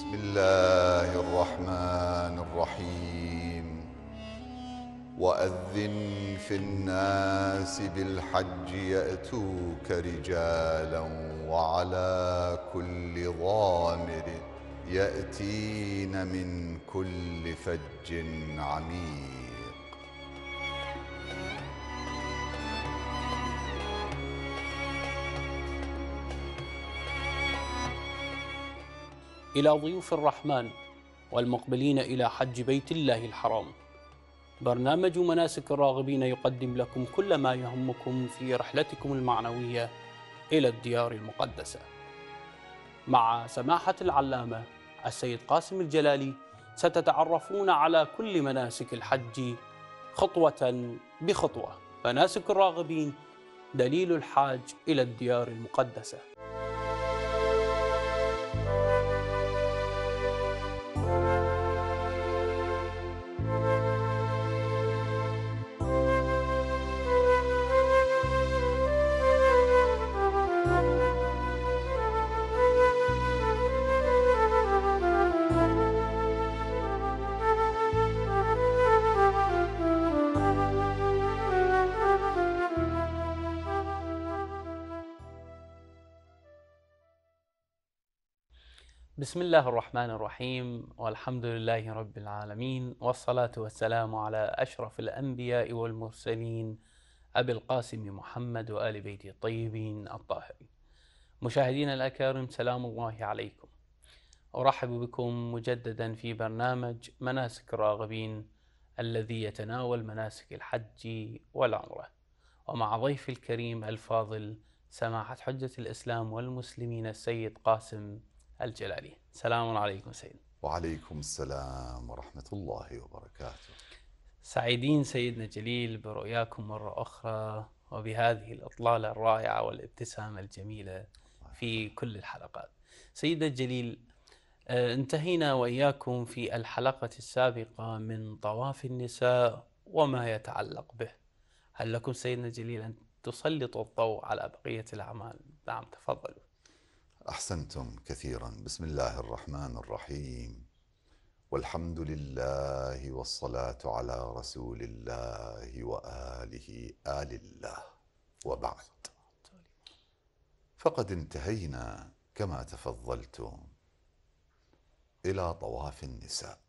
بسم الله الرحمن الرحيم وأذن في الناس بالحج يأتوك رجالا وعلى كل ضامر يأتين من كل فج عميق إلى ضيوف الرحمن والمقبلين إلى حج بيت الله الحرام برنامج مناسك الراغبين يقدم لكم كل ما يهمكم في رحلتكم المعنوية إلى الديار المقدسة مع سماحة العلامة السيد قاسم الجلالي ستتعرفون على كل مناسك الحج خطوة بخطوة مناسك الراغبين دليل الحاج إلى الديار المقدسة بسم الله الرحمن الرحيم والحمد لله رب العالمين والصلاة والسلام على أشرف الأنبياء والمرسلين أبي القاسم محمد وآل بيته الطيبين الطاهرين مشاهدينا الأكارم سلام الله عليكم أرحب بكم مجددا في برنامج مناسك الراغبين الذي يتناول مناسك الحج والعمرة ومع ضيفي الكريم الفاضل سماحة حجة الإسلام والمسلمين السيد قاسم الجلالي سلام عليكم سيد وعليكم السلام ورحمة الله وبركاته سعيدين سيدنا الجليل برؤياكم مرة أخرى وبهذه الإطلالة الرائعة والابتسامة الجميلة في كل الحلقات سيدنا الجليل آه، انتهينا وإياكم في الحلقة السابقة من طواف النساء وما يتعلق به هل لكم سيدنا الجليل أن تسلطوا الضوء على بقية الأعمال نعم تفضلوا احسنتم كثيرا بسم الله الرحمن الرحيم والحمد لله والصلاه على رسول الله واله ال الله وبعد فقد انتهينا كما تفضلتم الى طواف النساء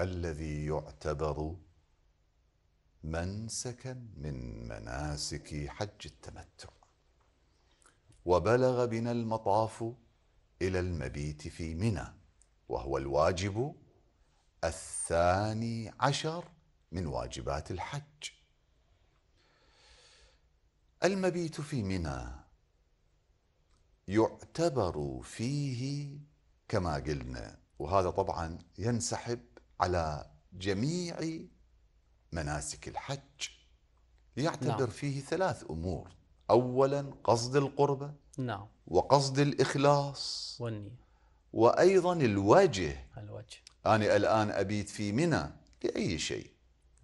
الذي يعتبر منسكا من مناسك حج التمتع وبلغ بنا المطاف إلى المبيت في منى وهو الواجب الثاني عشر من واجبات الحج المبيت في منى يعتبر فيه كما قلنا وهذا طبعا ينسحب على جميع مناسك الحج يعتبر نعم. فيه ثلاث امور أولا قصد القربة نعم وقصد الإخلاص والنية وأيضا الوجه الوجه أنا الآن أبيت في منى لأي شيء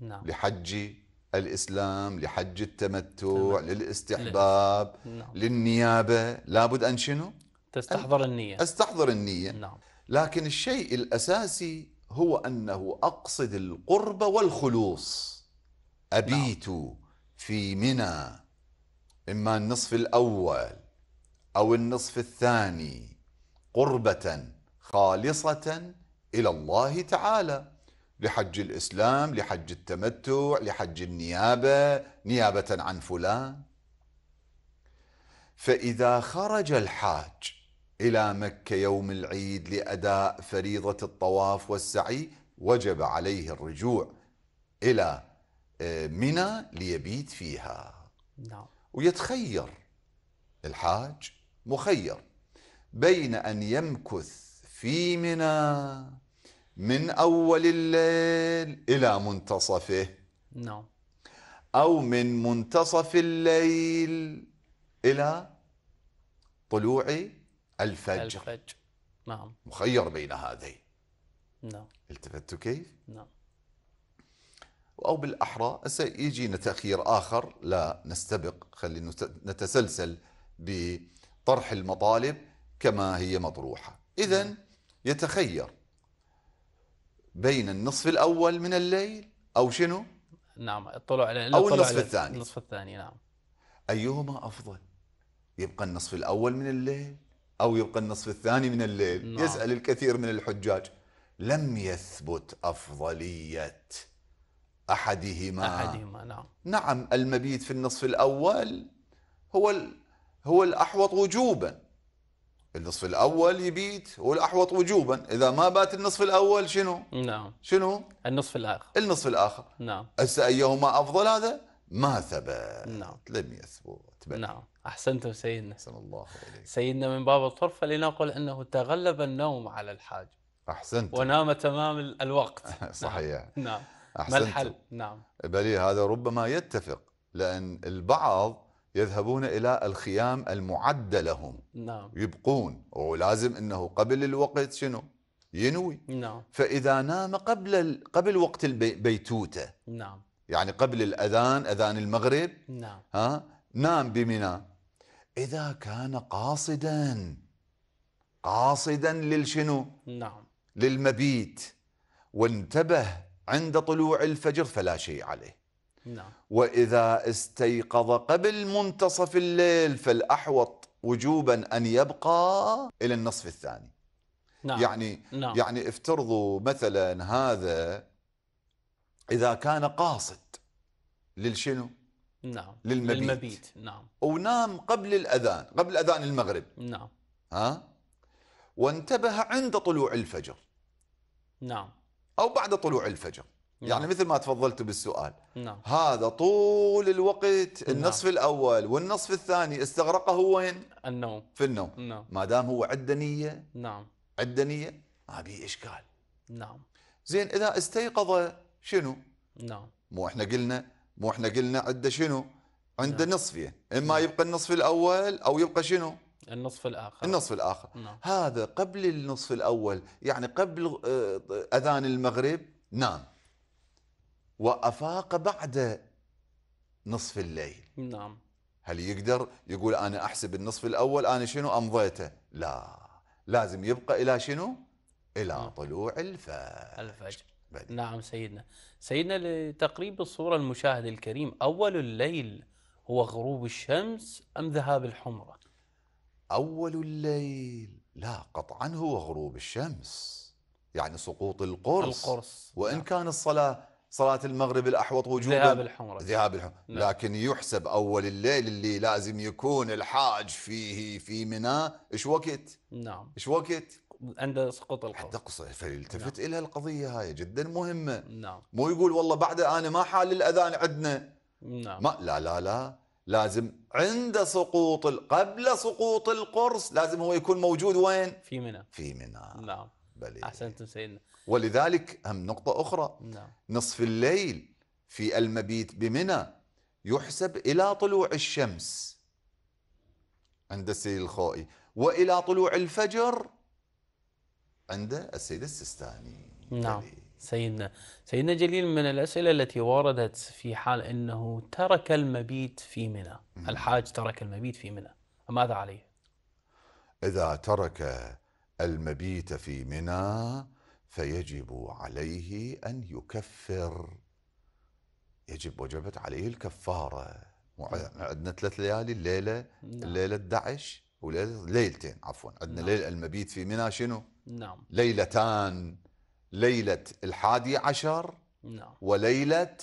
نعم لحج الإسلام لحج التمتع للاستحباب نعم. للنيابة لابد أن شنو تستحضر النية أستحضر النية نعم. لكن الشيء الأساسي هو أنه أقصد القرب والخلوص أبيت نعم. في منى إما النصف الأول أو النصف الثاني قربة خالصة إلى الله تعالى لحج الإسلام لحج التمتع لحج النيابة نيابة عن فلان فإذا خرج الحاج إلى مكة يوم العيد لأداء فريضة الطواف والسعي وجب عليه الرجوع إلى آه، منى ليبيت فيها نعم ويتخير الحاج مخير بين أن يمكث في منى من أول الليل إلى منتصفه نعم أو من منتصف الليل إلى طلوع الفجر, الفجر. نعم مخير بين هذين نعم التفتوا كيف؟ نعم أو بالأحرى سيجينا تأخير آخر لا نستبق خلينا نتسلسل بطرح المطالب كما هي مطروحة إذا يتخير بين النصف الأول من الليل أو شنو؟ نعم الطلوع أو النصف الثاني النصف الثاني نعم أيهما أفضل؟ يبقى النصف الأول من الليل أو يبقى النصف الثاني من الليل نعم. يسأل الكثير من الحجاج لم يثبت أفضلية أحدهما أحدهما نعم نعم المبيت في النصف الأول هو هو الأحوط وجوبا النصف الأول يبيت هو الأحوط وجوبا إذا ما بات النصف الأول شنو نعم شنو النصف الآخر النصف الآخر نعم هسه أيهما أفضل هذا ما ثبت نعم لم يثبت بل. نعم أحسنتم سيدنا أحسن الله إليك سيدنا من باب الطرفة لنقل أنه تغلب النوم على الحاج أحسنت ونام تمام الوقت صحيح نعم أحسنت. ما الحل نعم بل هذا ربما يتفق لأن البعض يذهبون إلى الخيام المعدة لهم نعم يبقون ولازم أنه قبل الوقت شنو ينوي نعم فإذا نام قبل قبل وقت البيتوتة نعم يعني قبل الأذان أذان المغرب نعم ها نام بمنى إذا كان قاصدا قاصدا للشنو نعم للمبيت وانتبه عند طلوع الفجر فلا شيء عليه نعم. وإذا استيقظ قبل منتصف الليل فالأحوط وجوبا أن يبقى إلى النصف الثاني نعم. يعني نعم. يعني افترضوا مثلا هذا إذا كان قاصد للشنو نعم للمبيت, للمبيت. نعم ونام قبل الأذان قبل أذان المغرب نعم ها وانتبه عند طلوع الفجر نعم أو بعد طلوع الفجر نعم. يعني مثل ما تفضلتوا بالسؤال نعم. هذا طول الوقت نعم. النصف نعم. الأول والنصف الثاني استغرقه وين؟ النوم في النوم نعم. ما دام هو عنده نية نعم عنده نية ما به إشكال نعم زين إذا استيقظ شنو؟ نعم مو احنا قلنا مو احنا قلنا عنده شنو؟ عنده نعم. نصفين، اما نعم. يبقى النصف الاول او يبقى شنو؟ النصف الآخر النصف الآخر نعم. هذا قبل النصف الأول يعني قبل آه، أذان المغرب نام وأفاق بعد نصف الليل نعم هل يقدر يقول أنا أحسب النصف الأول أنا شنو أمضيته لا لازم يبقى إلى شنو إلى نعم. طلوع الفجر الفجر بدي. نعم سيدنا سيدنا لتقريب الصورة المشاهد الكريم أول الليل هو غروب الشمس أم ذهاب الحمرة أول الليل لا قطعا هو غروب الشمس يعني سقوط القرص, القرص. وإن نعم. كان الصلاة صلاة المغرب الأحوط وجوبا ذهاب الحمرة ذهاب الحمرة نعم. لكن يحسب أول الليل اللي لازم يكون الحاج فيه في منى إيش وقت نعم إيش وقت عند سقوط القرص حتى قصة فالتفت نعم. إلى القضية هاي جدا مهمة نعم مو يقول والله بعد أنا ما حال الأذان عندنا نعم ما لا لا لا لازم عند سقوط قبل سقوط القرص لازم هو يكون موجود وين؟ في منى في منى نعم بلي. احسنتم سيدنا ولذلك هم نقطة أخرى نعم. نصف الليل في المبيت بمنى يحسب إلى طلوع الشمس عند السيد الخوئي وإلى طلوع الفجر عند السيد السيستاني نعم بلي. سيدنا سيدنا جليل من الأسئلة التي وردت في حال أنه ترك المبيت في منى الحاج ترك المبيت في منى ماذا عليه إذا ترك المبيت في منى فيجب عليه أن يكفر يجب وجبت عليه الكفارة عندنا ثلاث ليالي الليلة نعم. الليلة 11 وليلتين عفوا عندنا نعم. ليلة المبيت في منى شنو نعم ليلتان ليلة الحادي عشر نعم. وليلة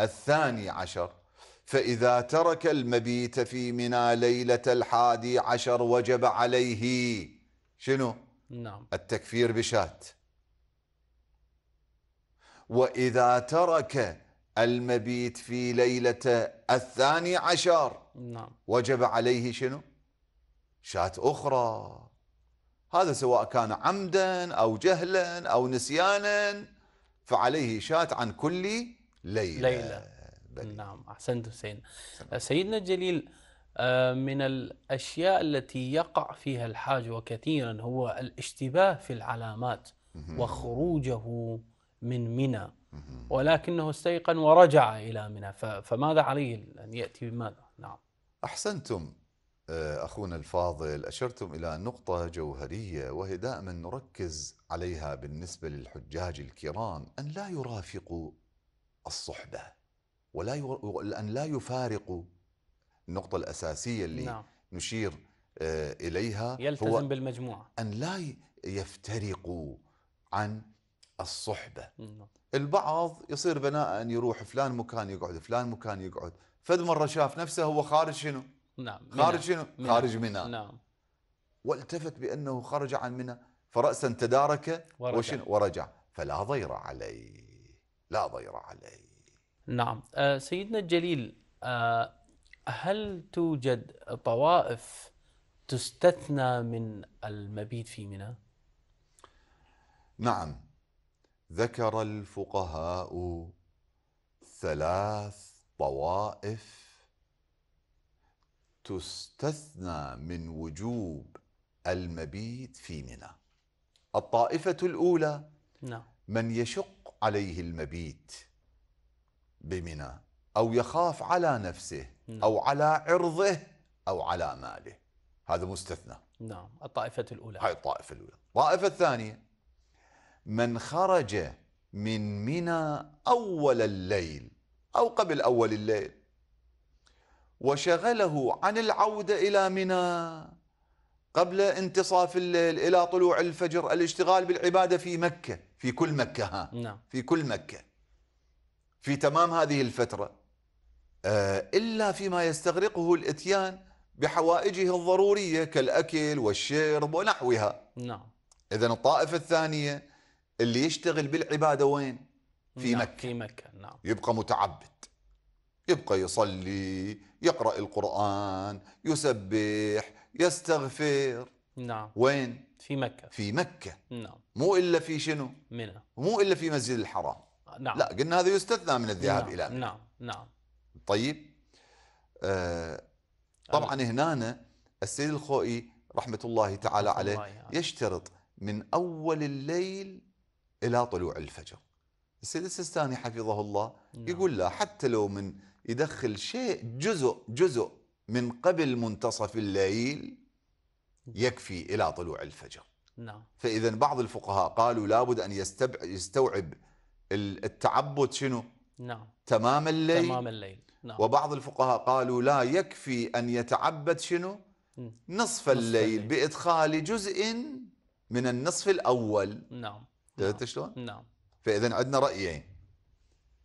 الثاني عشر فإذا ترك المبيت في منى ليلة الحادي عشر وجب عليه شنو؟ نعم التكفير بشات وإذا ترك المبيت في ليلة الثاني عشر نعم وجب عليه شنو؟ شاة أخرى هذا سواء كان عمدا أو جهلا أو نسيانا فعليه شات عن كل ليلة, ليلة. نعم أحسنت حسين سيدنا الجليل آه، من الأشياء التي يقع فيها الحاج وكثيرا هو الاشتباه في العلامات وخروجه من منى ولكنه استيقن ورجع إلى منى فماذا عليه أن يأتي بماذا؟ نعم أحسنتم آه، أخونا الفاضل أشرتم إلى نقطة جوهرية وهي دائما نركز عليها بالنسبة للحجاج الكرام أن لا يرافقوا الصحبة ولا ير... أن لا يفارقوا النقطة الأساسية اللي نعم. نشير آه، إليها يلتزم هو بالمجموعة أن لا يفترقوا عن الصحبة نعم. البعض يصير بناء أن يروح فلان مكان يقعد فلان مكان يقعد فد مرة شاف نفسه هو خارج شنو نعم خارج منى. خارج منى نعم والتفت بأنه خرج عن منى فرأسا تدارك ورجع, ورجع فلا ضير عليه لا ضير عليه نعم آه، سيدنا الجليل آه، هل توجد طوائف تستثنى من المبيت في منى؟ نعم ذكر الفقهاء ثلاث طوائف تستثنى من وجوب المبيت في منى الطائفة الأولى نعم. من يشق عليه المبيت بمنى أو يخاف على نفسه نعم. أو على عرضه أو على ماله هذا مستثنى نعم الطائفة الأولى هاي الطائفة الأولى الطائفة الثانية من خرج من منى أول الليل أو قبل أول الليل وشغله عن العودة إلى منى قبل انتصاف الليل إلى طلوع الفجر الاشتغال بالعبادة في مكة في كل مكة ها نعم. في كل مكة في تمام هذه الفترة آه، إلا فيما يستغرقه الإتيان بحوائجه الضرورية كالأكل والشرب ونحوها نعم إذا الطائفة الثانية اللي يشتغل بالعبادة وين؟ في نعم. مكة في مكة نعم يبقى متعبد يبقى يصلي يقرأ القرآن يسبح يستغفر نعم وين؟ في مكة في مكة نعم مو إلا في شنو؟ منى مو إلا في مسجد الحرام نعم لا قلنا هذا يستثنى من الذهاب نعم. إلى منى نعم نعم طيب آه طبعا هنا السيد الخوئي رحمة الله تعالى عليه يعني. يشترط من أول الليل إلى طلوع الفجر السيد السيستاني حفظه الله نعم. يقول لا حتى لو من يدخل شيء جزء جزء من قبل منتصف الليل يكفي إلى طلوع الفجر نعم فإذا بعض الفقهاء قالوا لابد أن يستبع يستوعب التعبد شنو نعم تمام الليل تمام الليل نعم. وبعض الفقهاء قالوا لا يكفي أن يتعبد شنو نصف, نصف الليل, الليل بإدخال جزء من النصف الأول نعم شلون نعم. نعم فإذا عندنا رأيين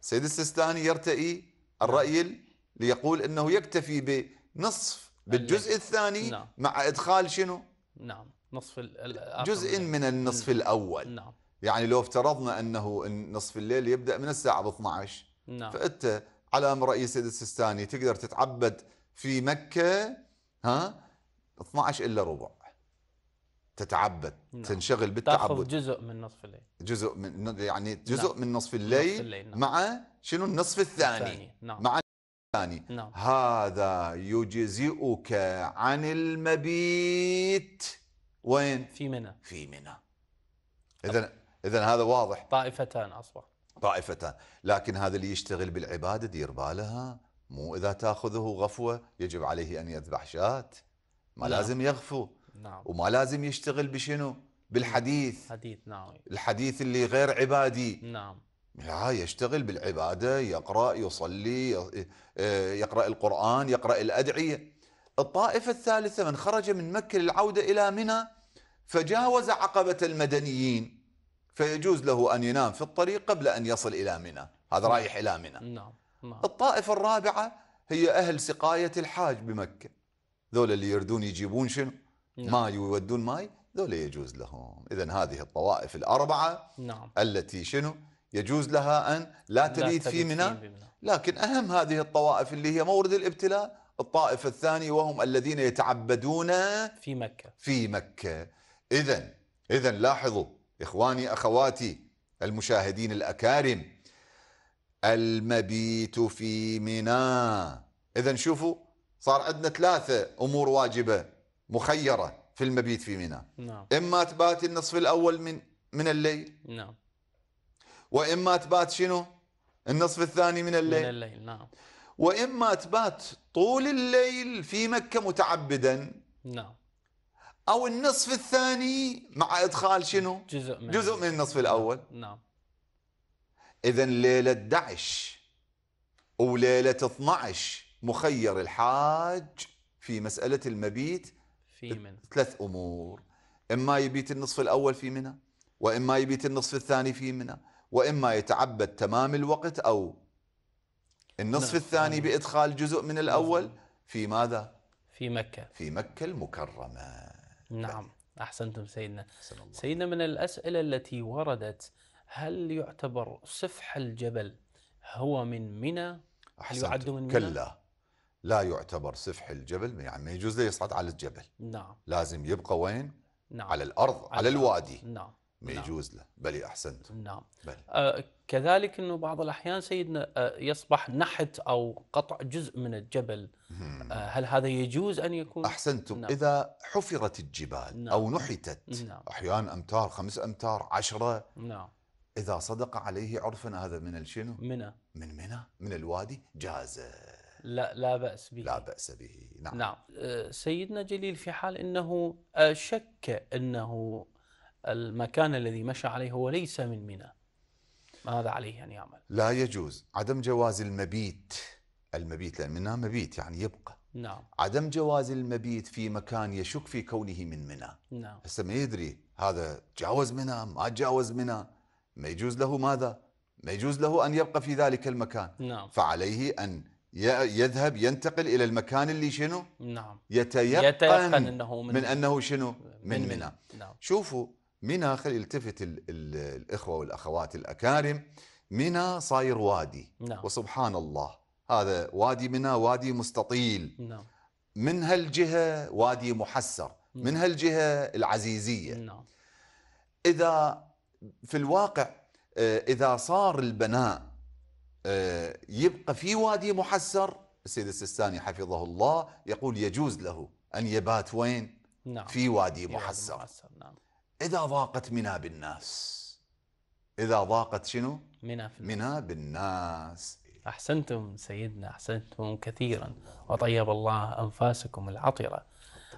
سيد السيستاني يرتئي نعم. الرأي ليقول أنه يكتفي بنصف بالجزء الثاني نعم. مع إدخال شنو نعم نصف جزء من النصف نعم. الأول نعم يعني لو افترضنا أنه نصف الليل يبدأ من الساعة ب 12 نعم فأنت على أمر سيد السيستاني تقدر تتعبد في مكة ها 12 إلا ربع تتعبد نعم. تنشغل بالتعبد تاخذ جزء من نصف الليل جزء من يعني نعم. جزء نعم. من نصف الليل, الليل نعم. مع شنو النصف الثاني, الثاني. نعم. مع الثاني نعم. هذا يجزئك عن المبيت وين في منى في منى اذا اذا هذا واضح طائفتان اصبح طائفتان لكن هذا اللي يشتغل بالعباده دير بالها مو اذا تاخذه غفوه يجب عليه ان يذبح شاة ما لا. نعم. لازم يغفو نعم وما لازم يشتغل بشنو بالحديث حديث نعم الحديث اللي غير عبادي نعم لا يشتغل بالعبادة يقرأ يصلي آه، يقرأ القرآن يقرأ الأدعية الطائفة الثالثة من خرج من مكة للعودة إلى منى فجاوز عقبة المدنيين فيجوز له أن ينام في الطريق قبل أن يصل إلى منى هذا رايح إلى منى نعم. نعم. الطائفة الرابعة هي أهل سقاية الحاج بمكة ذول اللي يردون يجيبون شنو نعم. ماي ويودون ماي ذولا يجوز لهم إذا هذه الطوائف الأربعة نعم. التي شنو يجوز لها أن لا تبيت في منى لكن أهم هذه الطوائف اللي هي مورد الابتلاء الطائفه الثانيه وهم الذين يتعبدون في مكة في مكة إذا إذا لاحظوا إخواني أخواتي المشاهدين الأكارم المبيت في منى إذا شوفوا صار عندنا ثلاثة أمور واجبة مخيرة في المبيت في ميناء نعم. إما تبات النصف الأول من من الليل نعم وإما تبات شنو النصف الثاني من الليل من الليل نعم وإما تبات طول الليل في مكة متعبدا نعم أو النصف الثاني مع إدخال شنو جزء من, جزء من النصف الأول نعم, نعم. إذا ليلة 11 وليلة 12 مخير الحاج في مسألة المبيت في منى ثلاث امور اما يبيت النصف الاول في منى واما يبيت النصف الثاني في منى واما يتعبد تمام الوقت او النصف نعم. الثاني نعم. بادخال جزء من الاول نعم. في ماذا؟ في مكه في مكه المكرمه نعم احسنتم سيدنا سيدنا من الاسئله التي وردت هل يعتبر سفح الجبل هو من منى؟ هل يعد من منى؟ كلا لا يعتبر سفح الجبل يعني ما يجوز له يصعد على الجبل نعم لازم يبقى وين نعم على الارض على, على الوادي نعم ما نعم. يجوز له بل احسنتم نعم بلي. آه كذلك انه بعض الاحيان سيدنا آه يصبح نحت او قطع جزء من الجبل آه هل هذا يجوز ان يكون احسنتم نعم. اذا حفرت الجبال نعم. او نحتت نعم. احيانا امتار خمس امتار عشرة نعم اذا صدق عليه عرفنا هذا من الشنو منى من منى من الوادي جازه لا لا بأس به لا بأس به نعم نعم آه، سيدنا جليل في حال أنه آه، شك أنه المكان الذي مشى عليه هو ليس من منى ماذا عليه أن يعمل لا يجوز عدم جواز المبيت المبيت لأن منى مبيت يعني يبقى نعم عدم جواز المبيت في مكان يشك في كونه من منى نعم هسه ما يدري هذا تجاوز منى ما تجاوز منى ما يجوز له ماذا ما يجوز له أن يبقى في ذلك المكان نعم فعليه أن يذهب ينتقل الى المكان اللي شنو؟ نعم يتيقن, يتيقن انه من, من انه شنو؟ من, منى نعم. شوفوا منى خل يلتفت الـ الـ الاخوه والاخوات الاكارم منى صاير وادي نعم. وسبحان الله هذا وادي منى وادي مستطيل نعم. من هالجهه وادي محسر نعم. من هالجهه العزيزيه نعم. اذا في الواقع آه، اذا صار البناء آه، يبقى في وادي محسر السيد السيستاني حفظه الله يقول يجوز له أن يبات وين نعم. في وادي محسر, محسر. نعم. إذا ضاقت منى بالناس إذا ضاقت شنو منى, منى بالناس أحسنتم سيدنا أحسنتم كثيرا وطيب الله أنفاسكم العطرة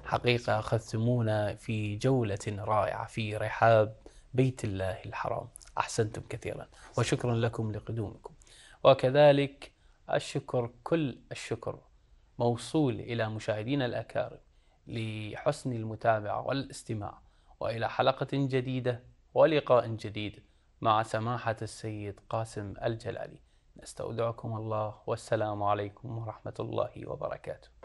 حقيقة أخذتمونا في جولة رائعة في رحاب بيت الله الحرام أحسنتم كثيرا وشكرا لكم لقدومكم وكذلك الشكر كل الشكر موصول إلى مشاهدينا الأكارم لحسن المتابعة والاستماع وإلى حلقة جديدة ولقاء جديد مع سماحة السيد قاسم الجلالي نستودعكم الله والسلام عليكم ورحمة الله وبركاته